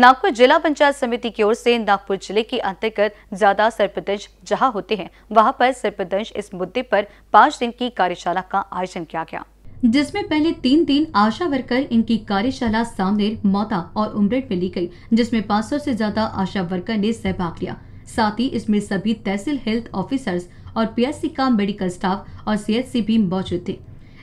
नागपुर जिला पंचायत समिति की ओर से नागपुर जिले के अंतर्गत ज्यादा सर्पदंश जहां होते हैं वहां पर सर्पदंश इस मुद्दे पर पाँच दिन की कार्यशाला का आयोजन किया गया जिसमें पहले तीन दिन आशा वर्कर इनकी कार्यशाला सामनेर मौता और उमरेड में ली गई जिसमें 500 से ज्यादा आशा वर्कर ने सहभाग लिया साथ ही इसमें सभी तहसील हेल्थ ऑफिसर्स और पी का मेडिकल स्टाफ और सी भी मौजूद थे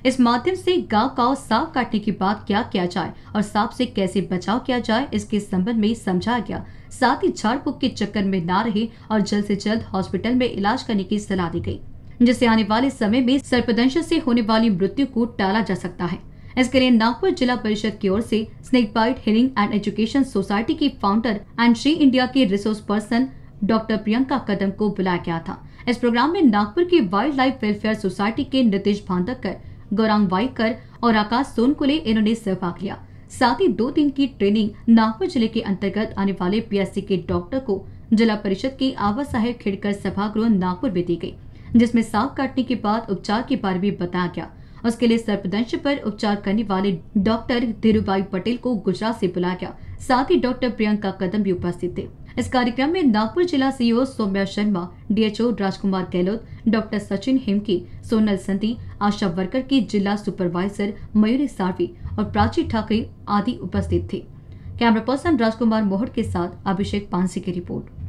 इस माध्यम से गांव का सांप काटने के बाद क्या किया जाए और सांप से कैसे बचाव किया जाए इसके संबंध में समझाया गया साथ ही झाड़ फूक के चक्कर में ना रहे और जल्द से जल्द हॉस्पिटल में इलाज करने की सलाह दी गई जिससे आने वाले समय में सर्पदंश से होने वाली मृत्यु को टाला जा सकता है इसके लिए नागपुर जिला परिषद की ओर से snake bite healing and education society की फाउंडर एंड श्री इंडिया के resource person doctor Priyanka Kadam को बुलाया गया था इस प्रोग्राम में नागपुर की वाइल्ड लाइफ वेलफेयर सोसाइटी के नितेश भांधकर गौरांग वाइकर और आकाश सोनकुले इन्होंने सहभाग लिया साथ ही दो दिन की ट्रेनिंग नागपुर जिले के अंतर्गत आने वाले पीएससी के डॉक्टर को जिला परिषद के आवा साहेब खेड़कर सभागृह नागपुर में दी गई जिसमें सांप काटने के बाद उपचार के बारे में बताया गया उसके लिए सर्पदंश पर उपचार करने वाले डॉक्टर धीरूभा पटेल को गुजरात से बुलाया गया साथ ही डॉक्टर प्रियंका कदम भी उपस्थित थे इस कार्यक्रम में नागपुर जिला CEO Saumya Sharma DHO Rajkumar Gehlot doctor Sachin हेमकी सोनल संती आशा वर्कर की जिला सुपरवाइजर मयूरी सारवी और प्राची ठाकरे आदि उपस्थित थे कैमरा पर्सन राजकुमार मोहट के साथ अभिषेक पांसी की रिपोर्ट